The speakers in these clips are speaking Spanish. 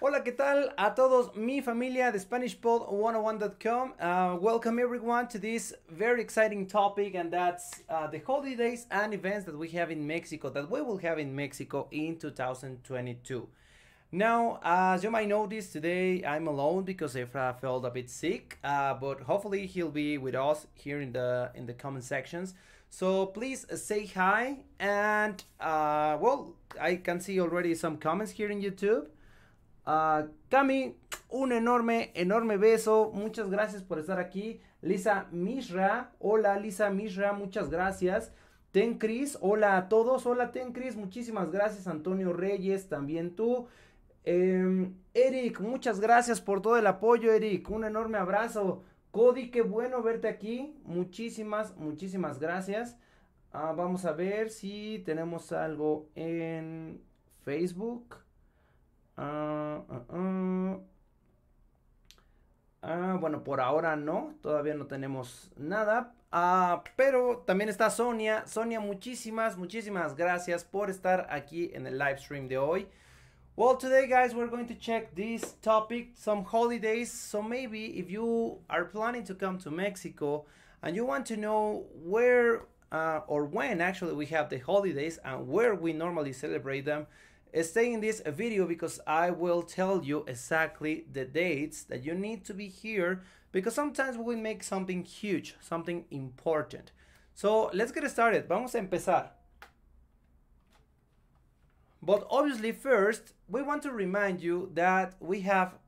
Hola, ¿qué tal a todos mi familia de SpanishPod101.com? Uh, welcome everyone to this very exciting topic, and that's uh, the holidays and events that we have in Mexico, that we will have in Mexico in 2022. Now, as you might notice, today I'm alone because Efra felt a bit sick, uh, but hopefully he'll be with us here in the in the comment sections. So please say hi, and uh, well, I can see already some comments here in YouTube. Ah, Cami, un enorme, enorme beso. Muchas gracias por estar aquí. Lisa Mishra, hola Lisa Mishra, muchas gracias. Ten Cris, hola a todos. Hola Ten Cris, muchísimas gracias. Antonio Reyes, también tú. Em, Eric, muchas gracias por todo el apoyo, Eric. Un enorme abrazo. Cody, qué bueno verte aquí. Muchísimas, muchísimas gracias. Ah, vamos a ver si tenemos algo en Facebook. Ah, ah, ah. ah, bueno, por ahora no, todavía no tenemos nada. Ah, pero también está Sonia. Sonia, muchísimas, muchísimas gracias por estar aquí en el live stream de hoy. Well, today, guys, we're going to check this topic some holidays. So, maybe if you are planning to come to Mexico and you want to know where uh, or when actually we have the holidays and where we normally celebrate them, Stay in this video because I will tell you exactly the dates that you need to be here because sometimes we make something huge, something important. So let's get started. Vamos a empezar. But obviously first, we want to remind you that we have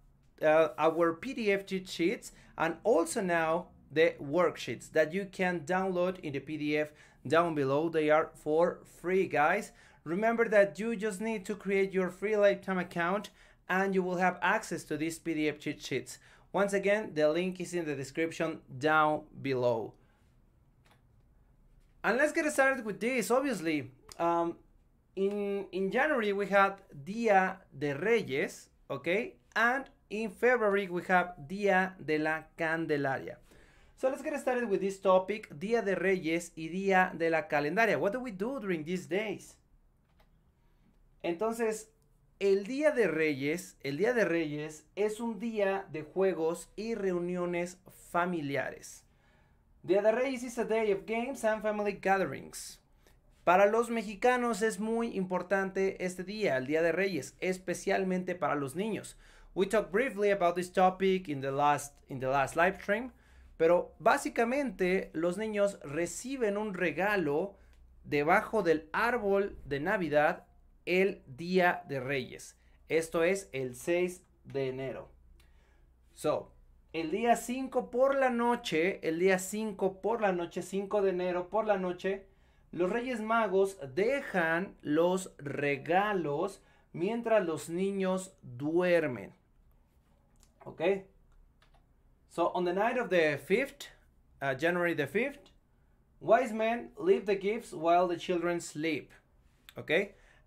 uh, our PDF cheat sheets and also now the worksheets that you can download in the PDF down below. They are for free, guys. Remember that you just need to create your free lifetime account and you will have access to these PDF cheat sheets. Once again, the link is in the description down below. And let's get started with this, obviously. Um, in, in January, we had Dia de Reyes, okay? And in February, we have Dia de la Candelaria. So let's get started with this topic, Dia de Reyes y Dia de la Calendaria. What do we do during these days? Entonces, el Día de Reyes, el Día de Reyes es un día de juegos y reuniones familiares. Día de Reyes is a day of games and family gatherings. Para los mexicanos es muy importante este día, el Día de Reyes, especialmente para los niños. We talked briefly about this topic in the last in the last live stream, pero básicamente los niños reciben un regalo debajo del árbol de Navidad el Día de Reyes. Esto es el 6 de enero. So, el día 5 por la noche, el día 5 por la noche, 5 de enero por la noche, los Reyes Magos dejan los regalos mientras los niños duermen. ¿Ok? So, on the night of the 5th, uh, January the 5th, wise men leave the gifts while the children sleep. ¿Ok?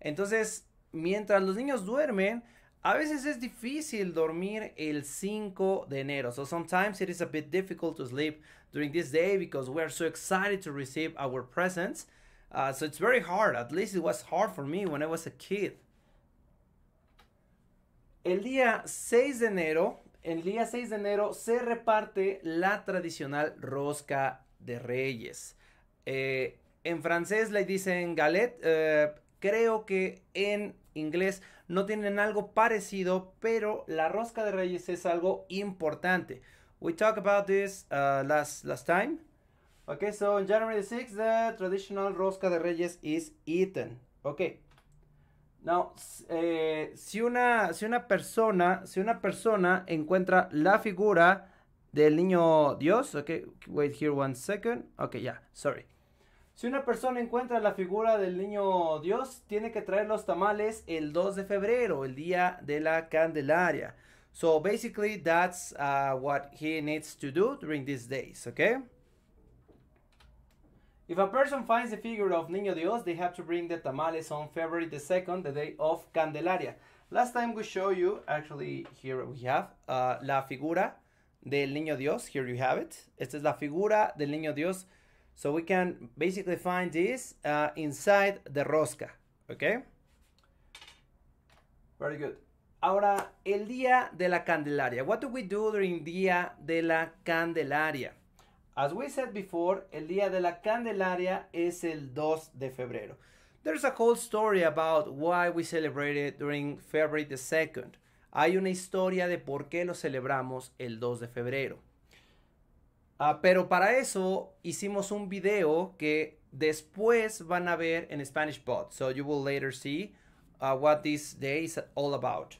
Entonces, mientras los niños duermen, a veces es difícil dormir el 5 de enero. So sometimes it is a bit difficult to sleep during this day because we are so excited to receive our presents. Uh, so it's very hard. At least it was hard for me when I was a kid. El día 6 de enero, el día 6 de enero se reparte la tradicional rosca de reyes. Eh, en francés le dicen galette. Eh, Creo que en inglés no tienen algo parecido, pero la rosca de reyes es algo importante. We talked about this uh, last, time. Okay, so on January 6th, the traditional rosca de reyes is eaten. Okay. Now, eh, si, una, una persona, si una encuentra la figura del niño Dios, okay, wait here one second. Okay, yeah, sorry. Si una persona encuentra la figura del niño Dios, tiene que traer los tamales el 2 de febrero, el día de la Candelaria. So basically, that's uh, what he needs to do during these days, okay? If a person finds the figure of Niño Dios, they have to bring the tamales on February the 2nd, the day of Candelaria. Last time we show you, actually, here we have uh, la figura del Niño Dios. Here you have it. Esta es la figura del Niño Dios. So we can basically find this uh, inside the rosca, okay? Very good. Ahora, el día de la Candelaria. What do we do during Día de la Candelaria? As we said before, el Día de la Candelaria es el 2 de febrero. There's a whole story about why we celebrate it during February the 2nd. Hay una historia de por qué lo celebramos el 2 de febrero. Ah, pero para eso hicimos un video que después van a ver en Spanish Bot. So you will later see uh, what this day is all about.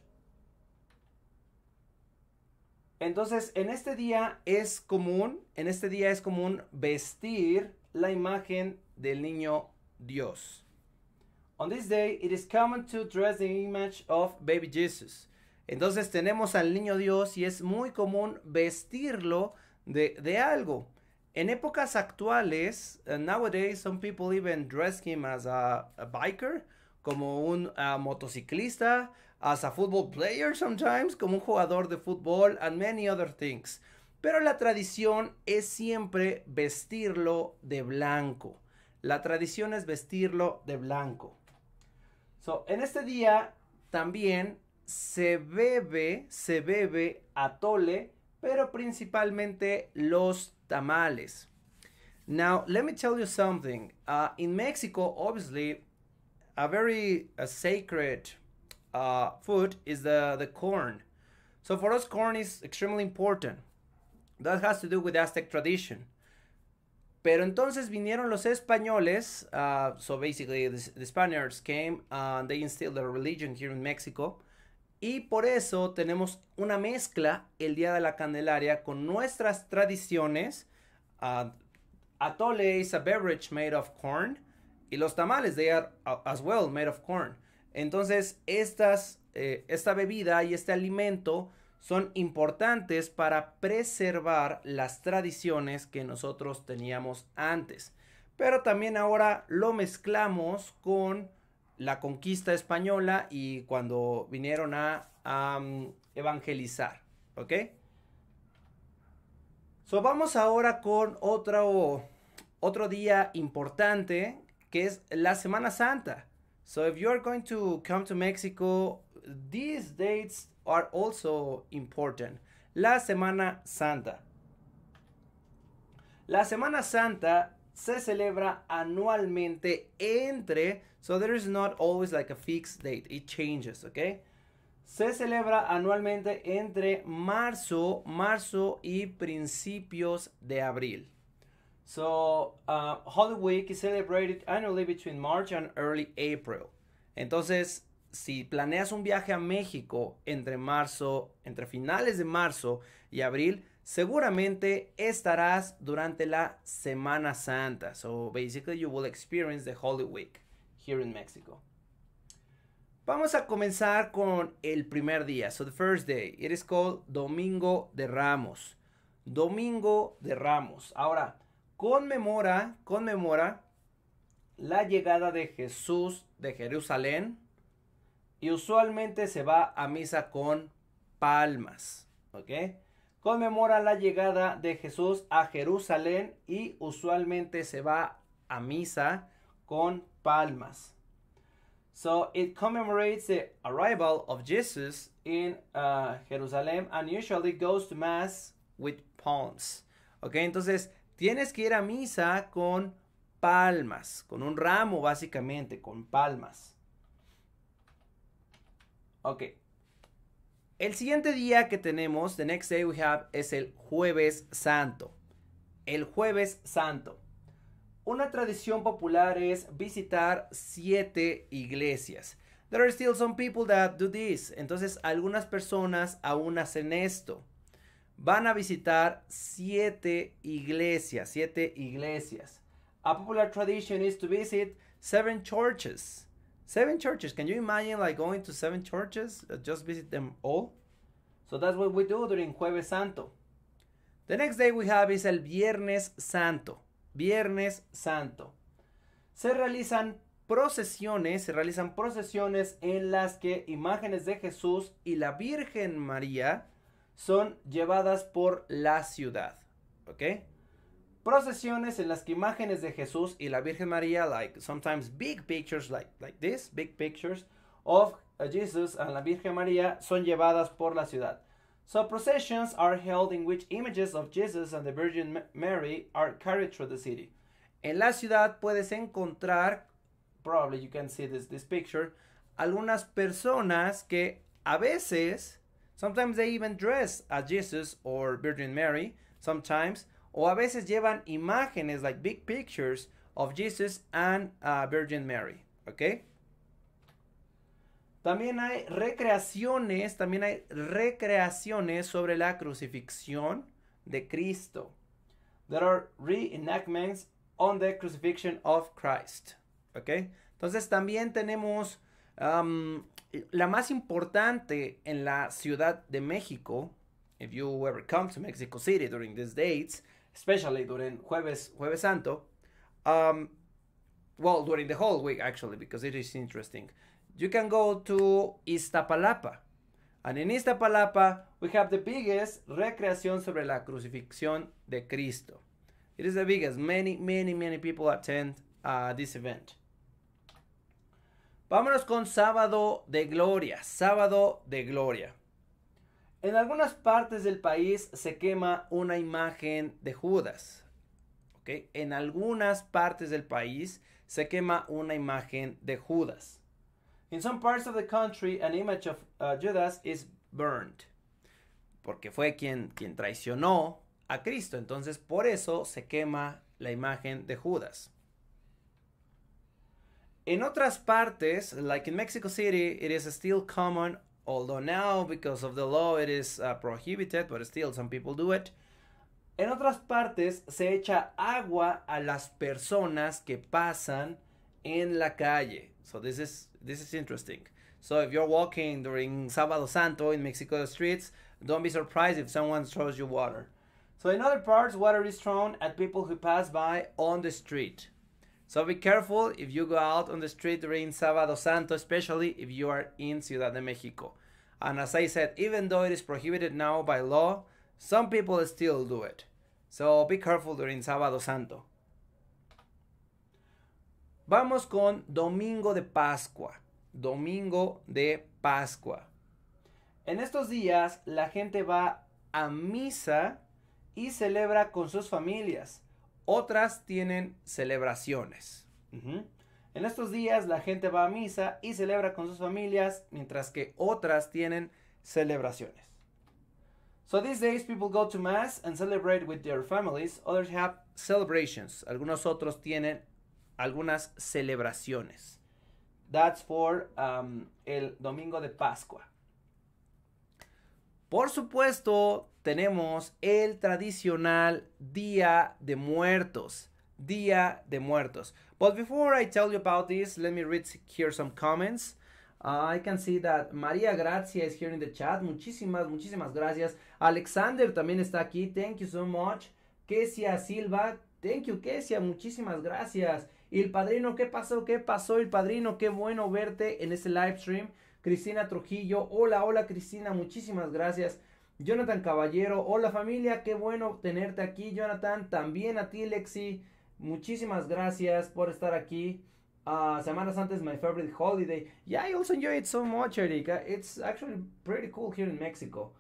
Entonces, en este día es común, en este día es común vestir la imagen del niño Dios. On this day, it is common to dress the image of baby Jesus. Entonces tenemos al niño Dios y es muy común vestirlo de, algo. En épocas actuales, uh, nowadays some people even dress him as a, biker, como un uh, motociclista, as a football player sometimes, como un jugador de fútbol, and many other things. Pero la tradición es siempre vestirlo de blanco. La tradición es vestirlo de blanco. So, en este día también se bebe, se bebe atole pero principalmente los tamales. Now, let me tell you something. Uh, in Mexico, obviously, a very a sacred uh, food is the, the corn. So for us, corn is extremely important. That has to do with Aztec tradition. Pero entonces vinieron los españoles, uh, so basically the, the, Spaniards came and they instilled their religion here in Mexico. Y por eso tenemos una mezcla el Día de la Candelaria con nuestras tradiciones, A atole is a beverage made of corn, y los tamales, they are uh, as well made of corn. Entonces, estas, eh, esta bebida y este alimento son importantes para preservar las tradiciones que nosotros teníamos antes. Pero también ahora lo mezclamos con la conquista española y cuando vinieron a, mm, evangelizar. ¿Ok? So, vamos ahora con otro, otro día importante que es la Semana Santa. So if you are going to come to Mexico, these dates are also important. La Semana Santa. La Semana Santa se celebra anualmente entre, so there is not always like a fixed date, it changes, okay? Se celebra anualmente entre marzo, marzo y principios de abril. So, uh, Holy Week is celebrated annually between March and early April. Entonces, si planeas un viaje a México entre marzo, entre finales de marzo y abril, seguramente estarás durante la Semana Santa. So basically you will experience the Holy Week here in Mexico. Vamos a comenzar con el primer día. So the first day, it is called Domingo de Ramos. Domingo de Ramos. Ahora, conmemora, conmemora la llegada de Jesús de Jerusalén y usualmente se va a misa con palmas, ¿ok? conmemora la llegada de Jesús a Jerusalén y usualmente se va a misa con palmas. So it commemorates the arrival of Jesus in uh, Jerusalem and usually goes to mass with palms. Ok, entonces tienes que ir a misa con palmas, con un ramo básicamente, con palmas. Ok. El siguiente día que tenemos, the next day we have, es el jueves santo. El jueves santo. Una tradición popular es visitar siete iglesias. There are still some people that do this. Entonces, algunas personas aún hacen esto. Van a visitar siete iglesias, siete iglesias. A popular tradition is to visit seven churches. Seven churches. Can you imagine like going to seven churches? Uh, just visit them all. So that's what we do during Jueves Santo. The next day we have is el Viernes Santo. Viernes Santo. Se realizan procesiones, se realizan procesiones en las que imágenes de Jesús y la Virgen María son llevadas por la ciudad. ¿Ok? procesiones en las que imágenes de Jesús y la Virgen María, like sometimes big pictures like, like this, big pictures of uh, Jesus and la Virgen María son llevadas por la ciudad. So processions are held in which images of Jesus and the Virgin Mary are carried through the city. En la ciudad puedes encontrar, probably you can see this, this picture, algunas personas que a veces, sometimes they even dress as Jesus or Virgin Mary, sometimes, o a veces llevan imágenes, like big pictures of Jesus and Virgin Mary, ¿ok? También hay recreaciones, también hay recreaciones sobre la crucifixión de Cristo. There are reenactments on the crucifixion of Christ, ¿ok? Entonces también tenemos um, la más importante en la Ciudad de México, if you ever come to Mexico City during these dates, especially during jueves jueves santo um, well during the whole week actually because it is interesting you can go to Iztapalapa and in Iztapalapa we have the biggest recreación sobre la crucifixión de Cristo it is the biggest many many many people attend uh, this event vámonos con sábado de gloria sábado de gloria en algunas partes del país se quema una imagen de Judas. ¿okay? En algunas partes del país se quema una imagen de Judas. In some parts of the country, an image of uh, Judas is burned. Porque fue quien, quien traicionó a Cristo. Entonces, por eso se quema la imagen de Judas. En otras partes, like in Mexico City, it is still common although now because of the law it is uh, prohibited, but still some people do it. En otras partes se echa agua a las personas que pasan en la calle. So this is this is interesting. So if you're walking during Sábado Santo in Mexico streets, don't be surprised if someone throws you water. So in other parts, water is thrown at people who pass by on the street. So be careful if you go out on the street during Sábado Santo, especially if you are in Ciudad de Mexico. And as I said, even though it is prohibited now by law, some people still do it. So be careful during Sábado Santo. Vamos con Domingo de Pascua. Domingo de Pascua. En estos días la gente va a misa y celebra con sus familias. Otras tienen celebraciones. En estos días la gente va a misa y celebra con sus familias, mientras que otras tienen celebraciones. So these days people go to mass and celebrate with their families. Others have celebrations. Algunos otros tienen algunas celebraciones. That's for um, el domingo de Pascua. Por supuesto, tenemos el tradicional Día de Muertos. Día de Muertos. But before I tell you about this, let me read here some comments. Uh, I can see that María Gracia is here in the chat. Muchísimas, muchísimas gracias. Alexander también está aquí. Thank you so much. Kesia Silva. Thank you, Kesia. Muchísimas gracias. Y el padrino, ¿qué pasó? ¿Qué pasó? El padrino, qué bueno verte en este live stream. Cristina Trujillo. Hola, hola, Cristina. Muchísimas gracias. Jonathan Caballero, hola familia, qué bueno tenerte aquí, Jonathan. También a ti, Lexi. Muchísimas gracias por estar aquí. Ah, semanas antes, my favorite holiday. Yeah, I also enjoy it so much, Erika, It's actually pretty cool here in Mexico.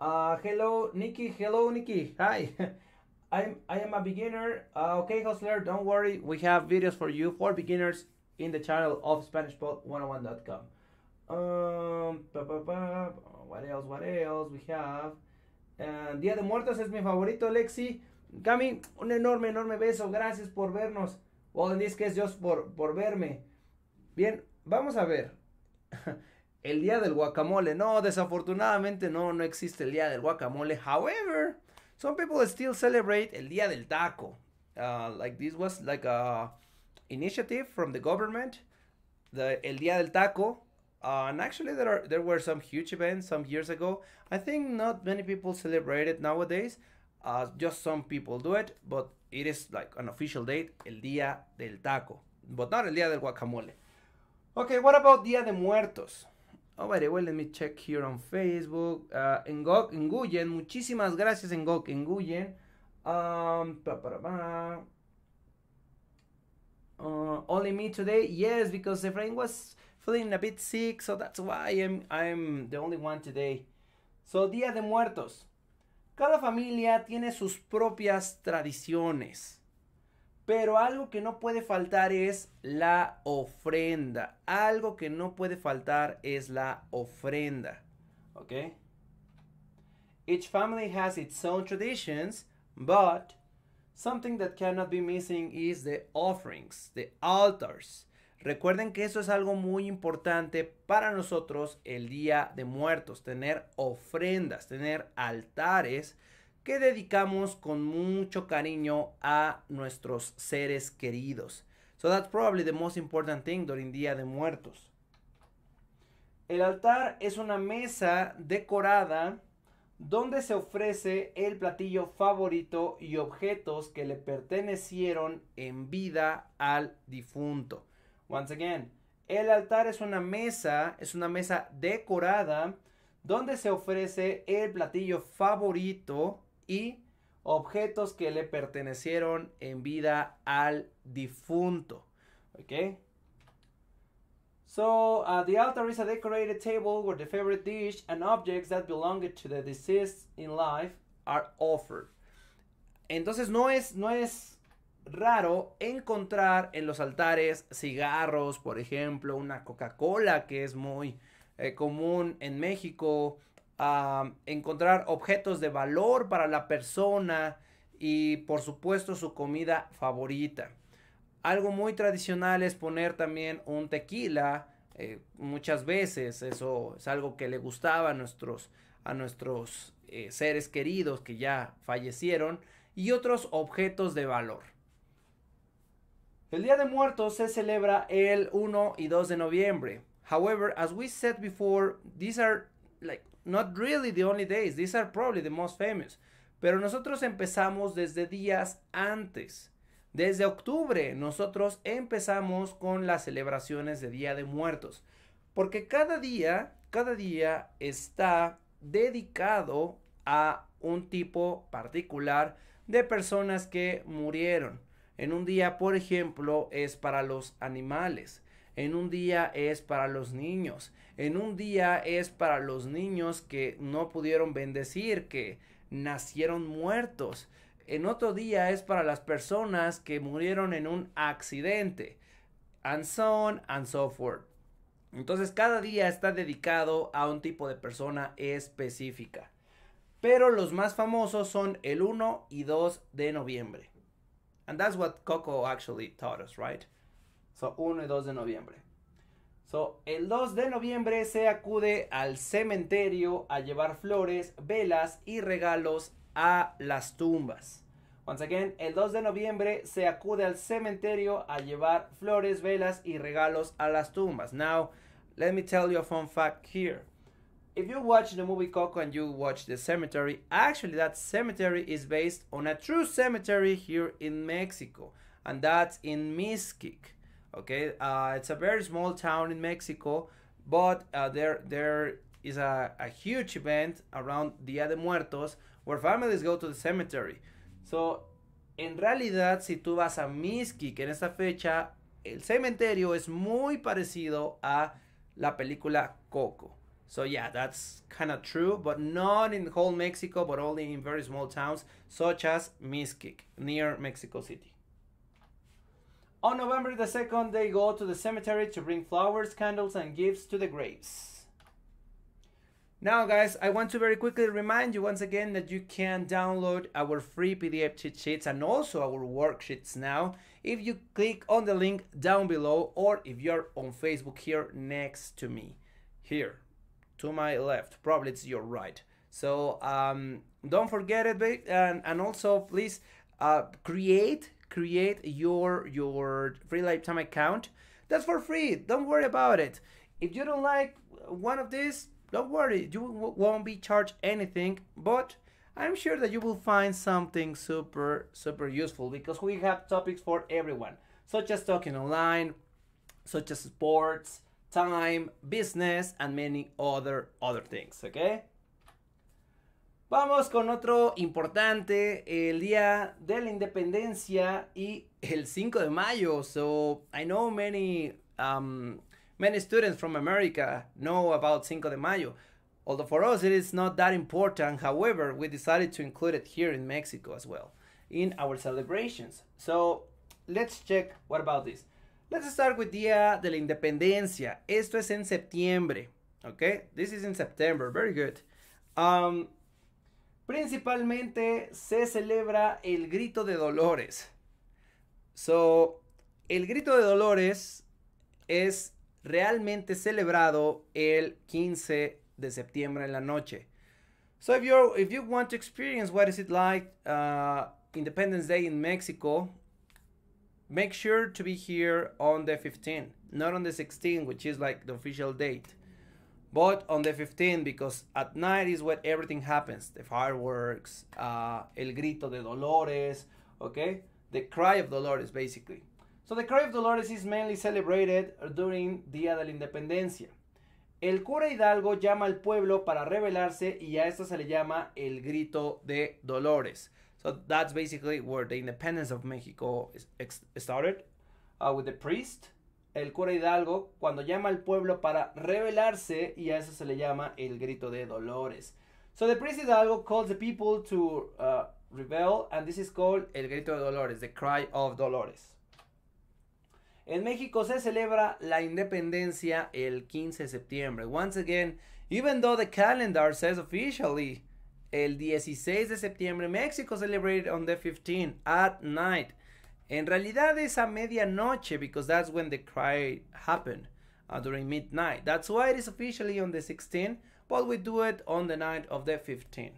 Ah, hello, Nikki. Hello, Nikki. Hi. I'm, I am a beginner. Ah, okay, Hustler, don't worry. We have videos for you for beginners in the channel of SpanishPod101.com what else, what else we have. Eh, día de Muertos es mi favorito, Lexi. Cami, un enorme, enorme beso. Gracias por vernos. Well, en que es Dios por, por verme. Bien, vamos a ver. el día del guacamole. No, desafortunadamente no, no existe el día del guacamole. However, some people still celebrate el día del taco. Uh, like this was like a initiative from the government. The, el día del taco. Uh, and actually, there are there were some huge events some years ago. I think not many people celebrate it nowadays. Uh, just some people do it, but it is like an official date, el Día del Taco, but not el Día del Guacamole. Okay, what about Día de Muertos? Oh, by the way, let me check here on Facebook. Uh, Engok Nguyen, muchísimas gracias, Engok Nguyen. Um, ba, ba, ba, uh, only me today? Yes, because Efrain was feeling a bit sick, so that's why I'm, I'm the only one today. So, Día de Muertos. Cada familia tiene sus propias tradiciones. Pero algo que no puede faltar es la ofrenda. Algo que no puede faltar es la ofrenda. ¿Ok? Each family has its own traditions, but something that cannot be missing is the offerings, the altars. Recuerden que eso es algo muy importante para nosotros el Día de Muertos, tener ofrendas, tener altares que dedicamos con mucho cariño a nuestros seres queridos. So that's probably the most important thing during Día de Muertos. El altar es una mesa decorada donde se ofrece el platillo favorito y objetos que le pertenecieron en vida al difunto. Once again, el altar es una mesa, es una mesa decorada donde se ofrece el platillo favorito y objetos que le pertenecieron en vida al difunto. Okay? So, uh, the altar is a decorated table where the favorite dish and objects that belong to the deceased in life are offered. Entonces no es, no es raro encontrar en los altares cigarros, por ejemplo, una Coca-Cola que es muy eh, común en México, encontrar objetos de valor para la persona y por supuesto su comida favorita. Algo muy tradicional es poner también un tequila. Eh, muchas veces eso es algo que le gustaba a nuestros, a nuestros eh, seres queridos que ya fallecieron y otros objetos de valor. El Día de Muertos se celebra el 1 y 2 de noviembre. However, as we said before, these are like not really the only days. These are probably the most famous. Pero nosotros empezamos desde días antes. Desde octubre nosotros empezamos con las celebraciones de Día de Muertos. Porque cada día, cada día está dedicado a un tipo particular de personas que murieron. En un día, por ejemplo, es para los animales. En un día es para los niños. En un día es para los niños que no pudieron bendecir, que nacieron muertos. En otro día es para las personas que murieron en un accidente. And so on and so forth. Entonces cada día está dedicado a un tipo de persona específica. Pero los más famosos son el 1 y 2 de noviembre. And that's what Coco actually taught us, right? So, 1 y 2 de noviembre. So, el 2 de noviembre se acude al cementerio a llevar flores, velas y regalos a las tumbas. Once again, el 2 de noviembre se acude al cementerio a llevar flores, velas y regalos a las tumbas. Now, let me tell you a fun fact here. if you watch the movie Coco and you watch the cemetery, actually that cemetery is based on a true cemetery here in Mexico, and that's in Mixquic. Okay, uh, it's a very small town in Mexico, but uh, there there is a, a huge event around Dia de Muertos where families go to the cemetery. So, en realidad, si tú vas a Mixquic en esta fecha, el cementerio es muy parecido a la película Coco. So yeah, that's kind of true, but not in whole Mexico, but only in very small towns such as Mizquic, near Mexico City. On November the 2nd, they go to the cemetery to bring flowers, candles, and gifts to the graves. Now, guys, I want to very quickly remind you once again that you can download our free PDF cheat sheets and also our worksheets now if you click on the link down below or if you're on Facebook here next to me. Here to my left. Probably it's your right. So um, don't forget it, and, and also please uh, create create your your free lifetime account. That's for free. Don't worry about it. If you don't like one of these, don't worry. You won't be charged anything. But I'm sure that you will find something super super useful because we have topics for everyone, such as talking online, such as sports, time, business, and many other, other things, Okay. Vamos con otro importante, el día de la independencia y el 5 de mayo. So, I know many, um, many students from America know about 5 de mayo. Although for us it is not that important, however, we decided to include it here in Mexico as well in our celebrations. So, let's check what about this. Let's start with Día de la Independencia. Esto es en septiembre. Ok, this is in September. Very good. Um, principalmente se celebra el grito de dolores. So, el grito de dolores es realmente celebrado el 15 de septiembre en la noche. So if you if you want to experience what is it like uh, Independence Day in Mexico, make sure to be here on the 15th, not on the 16th, which is like the official date, but on the 15th because at night is what everything happens. The fireworks, uh, El Grito de Dolores, okay? The Cry of Dolores, basically. So the Cry of Dolores is mainly celebrated during Día de la Independencia. El cura Hidalgo llama al pueblo para rebelarse y a esto se le llama el grito de Dolores. So that's basically where the independence of Mexico started uh, with the priest. El cura Hidalgo, cuando llama al pueblo para rebelarse, y a eso se le llama el grito de Dolores. So the priest Hidalgo calls the people to uh, rebel, and this is called el grito de Dolores, the cry of Dolores. En México se celebra la independencia el 15 de septiembre. Once again, even though the calendar says officially El 16 de septiembre, Mexico celebrated on the 15th at night. En realidad es a medianoche because that's when the cry happened uh, during midnight. That's why it is officially on the 16th, but we do it on the night of the 15th.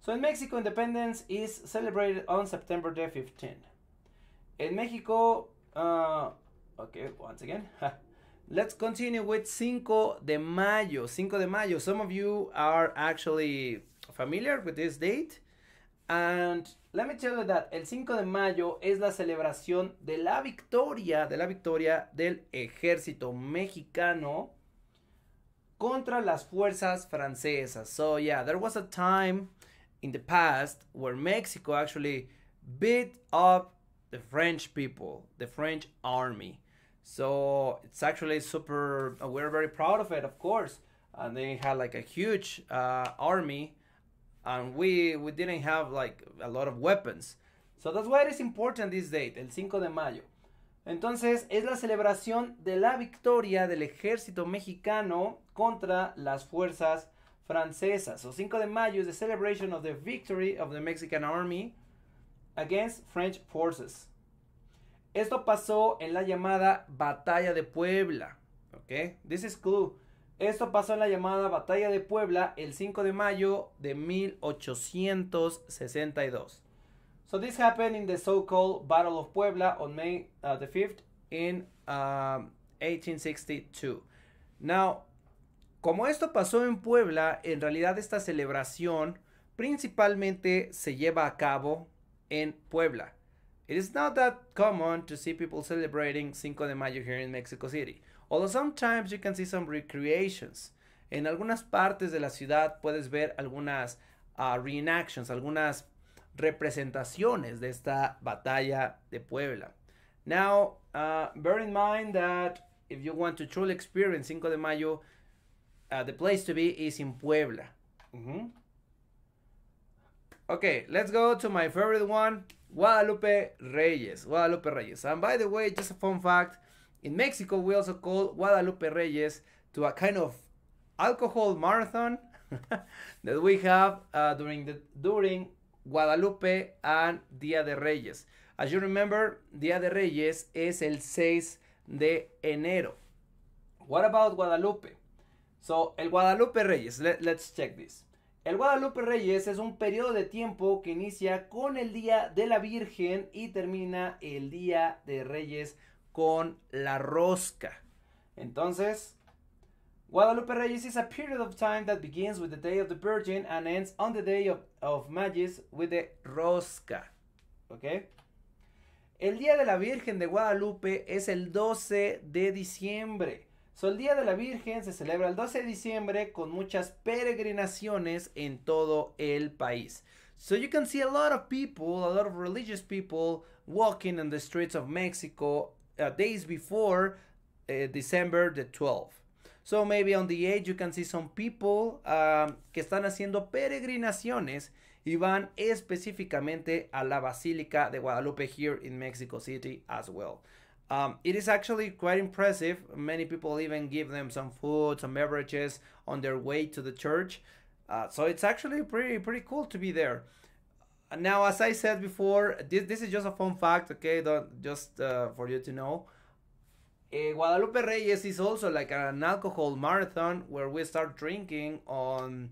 So in Mexico, independence is celebrated on September the 15th. In Mexico, uh, okay, once again. Let's continue with Cinco de Mayo. Cinco de Mayo. Some of you are actually familiar with this date. And let me tell you that el 5 de mayo es la celebración de la victoria, de la victoria del ejército mexicano contra las fuerzas francesas. So yeah, there was a time in the past where Mexico actually beat up the French people, the French army. So it's actually super, uh, we're very proud of it, of course. And they had like a huge uh, army and we we didn't have like a lot of weapons. So that's why it is important this date, el 5 de mayo. Entonces es la celebración de la victoria del ejército mexicano contra las fuerzas francesas. So 5 de mayo is the celebration of the victory of the Mexican army against French forces. Esto pasó en la llamada Batalla de Puebla. Okay, this is clue. Esto pasó en la llamada Batalla de Puebla el 5 de mayo de 1862. So this happened in the so-called Battle of Puebla on May uh, the 5th in 1862. Um, Now, como esto pasó en Puebla, en realidad esta celebración principalmente se lleva a cabo en Puebla. It is not that common to see people celebrating 5 de mayo here in Mexico City. Although sometimes you can see some recreations. En algunas partes de la ciudad puedes ver algunas ah, reenactions, algunas representaciones de esta batalla de Puebla. Now, ah, bear in mind that if you want to truly experience Cinco de Mayo, ah, the place to be is in Puebla. Mm-hmm. Okay, let's go to my favorite one, Guadalupe Reyes. Guadalupe Reyes. And by the way, just a fun fact, In Mexico, we also call Guadalupe Reyes to a kind of alcohol marathon that we have uh, during Guadalupe and Día de Reyes. As you remember, Día de Reyes es el 6 de enero. What about Guadalupe? So, el Guadalupe Reyes, let's check this. El Guadalupe Reyes es un periodo de tiempo que inicia con el Día de la Virgen y termina el Día de Reyes con la rosca. Entonces, Guadalupe Reyes is a period of time that begins with the day of the Virgin and ends on the day of, Magis with the rosca. ¿Ok? El Día de la Virgen de Guadalupe es el 12 de diciembre. So, el Día de la Virgen se celebra el 12 de diciembre con muchas peregrinaciones en todo el país. So you can see a lot of people, a lot of religious people walking in the streets of Mexico uh, days before uh, December the 12th. So maybe on the edge you can see some people um, que están haciendo peregrinaciones y van específicamente a la Basílica de Guadalupe here in Mexico City as well. Um, it is actually quite impressive. Many people even give them some food, some beverages on their way to the church. Uh, so it's actually pretty pretty cool to be there now, as I said before, this, this is just a fun fact, okay? Don't, just uh, for you to know. Uh, Guadalupe Reyes is also like an alcohol marathon where we start drinking on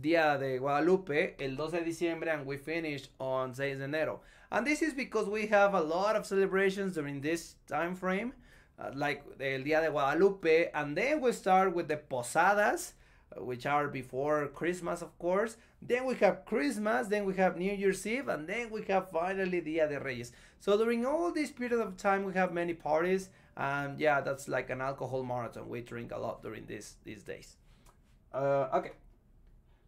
Dia de Guadalupe, el 12 de diciembre, and we finish on 6 de enero. And this is because we have a lot of celebrations during this time frame, uh, like el Dia de Guadalupe, and then we start with the posadas, which are before Christmas, of course. Then we have Christmas, then we have New Year's Eve, and then we have finally Dia de Reyes. So during all this period of time, we have many parties, and yeah, that's like an alcohol marathon. We drink a lot during this these days. Uh, okay.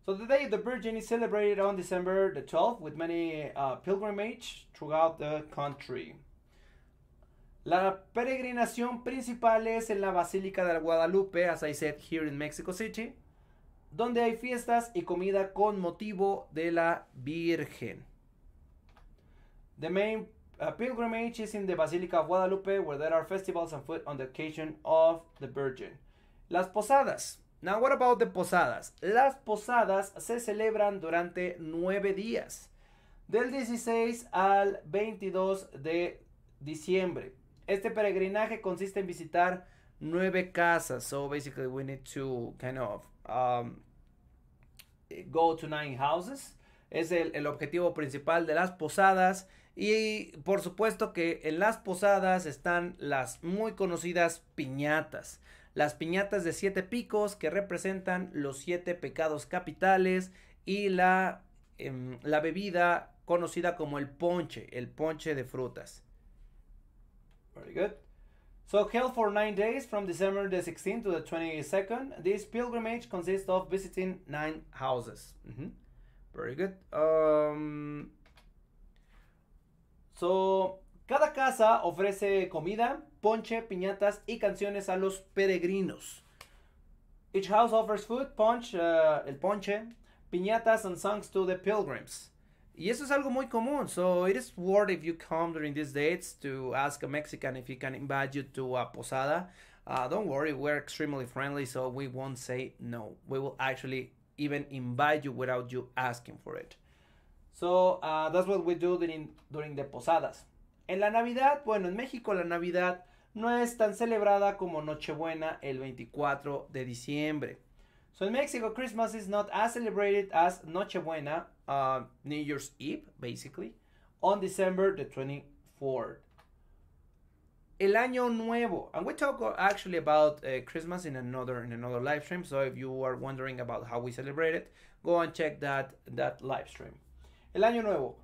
So the day of the Virgin is celebrated on December the 12th with many uh, pilgrimage throughout the country. La peregrinación principal es en la Basílica de Guadalupe, as I said, here in Mexico City. donde hay fiestas y comida con motivo de la Virgen. The main pilgrimage is in the Basilica of Guadalupe, where there are festivals and food on the occasion of the Virgin. Las posadas. Now, what about the posadas? Las posadas se celebran durante nueve días, del 16 al 22 de diciembre. Este peregrinaje consiste en visitar nueve casas. So basically, we need to kind of Um, go to Nine Houses. Es el, objetivo principal de las posadas. Y por supuesto que en las posadas están las muy conocidas piñatas. Las piñatas de siete picos que representan los siete pecados capitales y la, em, la bebida conocida como el ponche, el ponche de frutas. Very good. So held for nine days from December the 16th to the 22nd, this pilgrimage consists of visiting nine houses. Mm -hmm. Very good. Um, so, cada casa ofrece comida, ponche, piñatas y canciones a los peregrinos. Each house offers food, punch, uh, el ponche, piñatas and songs to the pilgrims. Y eso es algo muy común. So it is worth if you come during these dates to ask a Mexican if he can invite you to a posada. Uh, don't worry, we're extremely friendly, so we won't say no. We will actually even invite you without you asking for it. So uh, that's what we do during, during the posadas. En la Navidad, bueno, en México la Navidad no es tan celebrada como Nochebuena el 24 de diciembre. So in Mexico, Christmas is not as celebrated as Nochebuena uh, New Year's Eve, basically, on December the 24th. El Año Nuevo, and we talk actually about uh, Christmas in another in another live stream. So if you are wondering about how we celebrate it, go and check that that live stream. El Año Nuevo.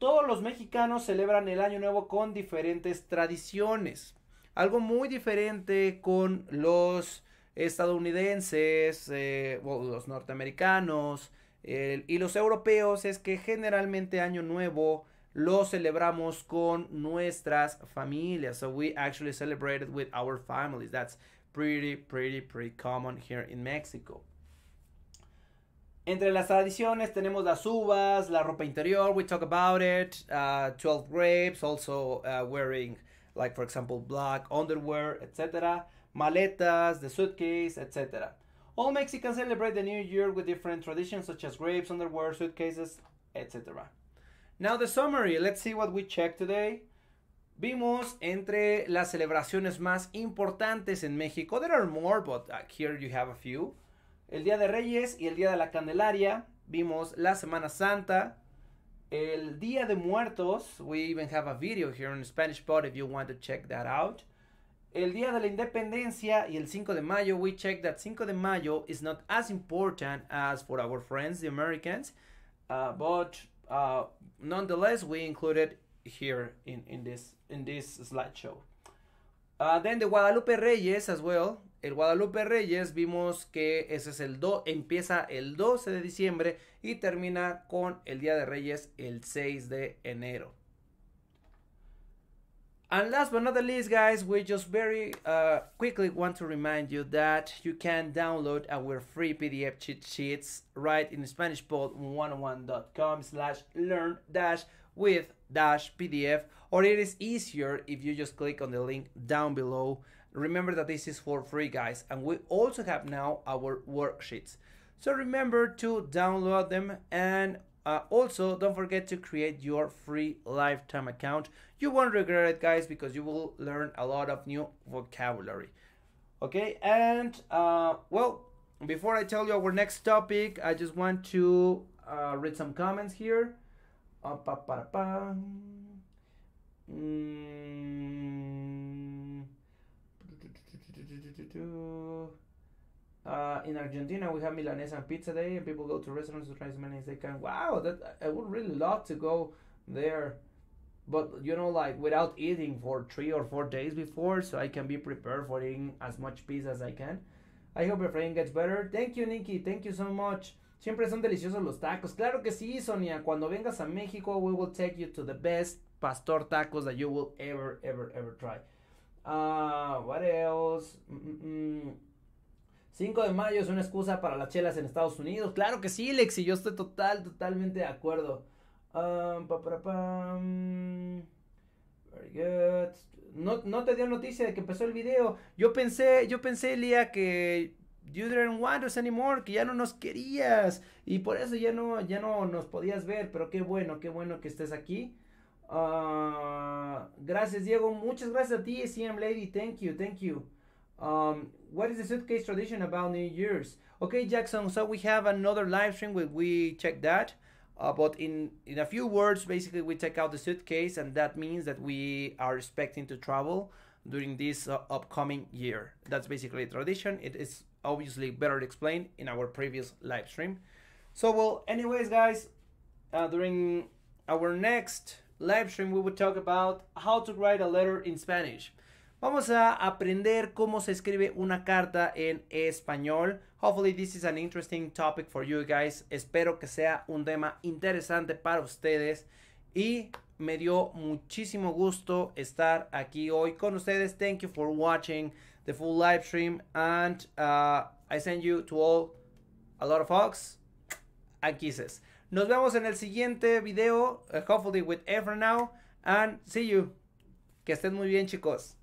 Todos los mexicanos celebran el Año Nuevo con diferentes tradiciones. Algo muy diferente con los estadounidenses, eh, los norteamericanos, y los europeos es que generalmente Año Nuevo lo celebramos con nuestras familias. So we actually celebrate it with our families. That's pretty, pretty, pretty common here in Mexico. Entre las tradiciones tenemos las uvas, la ropa interior, we talk about it, 12 uh, grapes, also uh, wearing, like for example, black underwear, etc. Maletas, the suitcase, etc. All Mexicans celebrate the New Year with different traditions such as grapes, underwear, suitcases, etc. Now the summary, let's see what we checked today. Vimos entre las celebraciones más importantes en México. There are more, but uh, here you have a few. El Día de Reyes y el Día de la Candelaria. Vimos la Semana Santa. El Día de Muertos. We even have a video here in Spanish, but if you want to check that out. el día de la independencia y el 5 de mayo, we check that 5 de mayo is not as important as for our friends, the Americans, uh, but uh, nonetheless, we included here in, this slideshow. Uh, then the Guadalupe Reyes as well. El Guadalupe Reyes vimos que ese es el do, empieza el 12 de diciembre y termina con el Día de Reyes el 6 de enero. And last but not the least, guys, we just very uh, quickly want to remind you that you can download our free PDF cheat sheets right in SpanishPod101.com slash learn dash with dash PDF, or it is easier if you just click on the link down below. Remember that this is for free, guys, and we also have now our worksheets. So remember to download them and uh, also, don't forget to create your free lifetime account. You won't regret it, guys, because you will learn a lot of new vocabulary. Okay, and uh, well, before I tell you our next topic, I just want to uh, read some comments here. Uh, mm. Uh, in Argentina, we have milanesa and pizza day, and people go to restaurants to try as many as they can. Wow, that I would really love to go there, but you know, like without eating for three or four days before, so I can be prepared for eating as much pizza as I can. I hope Efraín gets better. Thank you, Nikki. Thank you so much. Siempre son deliciosos los tacos. Claro que sí, Sonia. Cuando vengas a México, we will take you to the best pastor tacos that you will ever, ever, ever try. Uh, what else? Mm -mm. mm. 5 de mayo es una excusa para las chelas en Estados Unidos. Claro que sí, Lexi, yo estoy total, totalmente de acuerdo. Um, pa, No, te dio noticia de que empezó el video. Yo pensé, yo pensé, Lía, que you didn't want us anymore, que ya no nos querías. Y por eso ya no, ya no nos podías ver. Pero qué bueno, qué bueno que estés aquí. Uh, gracias, Diego. Muchas gracias a ti, CM Lady. Thank you, thank you. Um, what is the suitcase tradition about New Year's? Okay, Jackson. So we have another live stream where we check that. Uh, but in in a few words, basically, we check out the suitcase, and that means that we are expecting to travel during this uh, upcoming year. That's basically a tradition. It is obviously better explained in our previous live stream. So, well, anyways, guys, uh, during our next live stream, we will talk about how to write a letter in Spanish. Vamos a aprender cómo se escribe una carta en español. Hopefully this is an interesting topic for you guys. Espero que sea un tema interesante para ustedes y me dio muchísimo gusto estar aquí hoy con ustedes. Thank you for watching the full live stream and uh, I send you to all a lot of hugs and kisses. Nos vemos en el siguiente video, uh, hopefully with Ever now and see you. Que estén muy bien, chicos.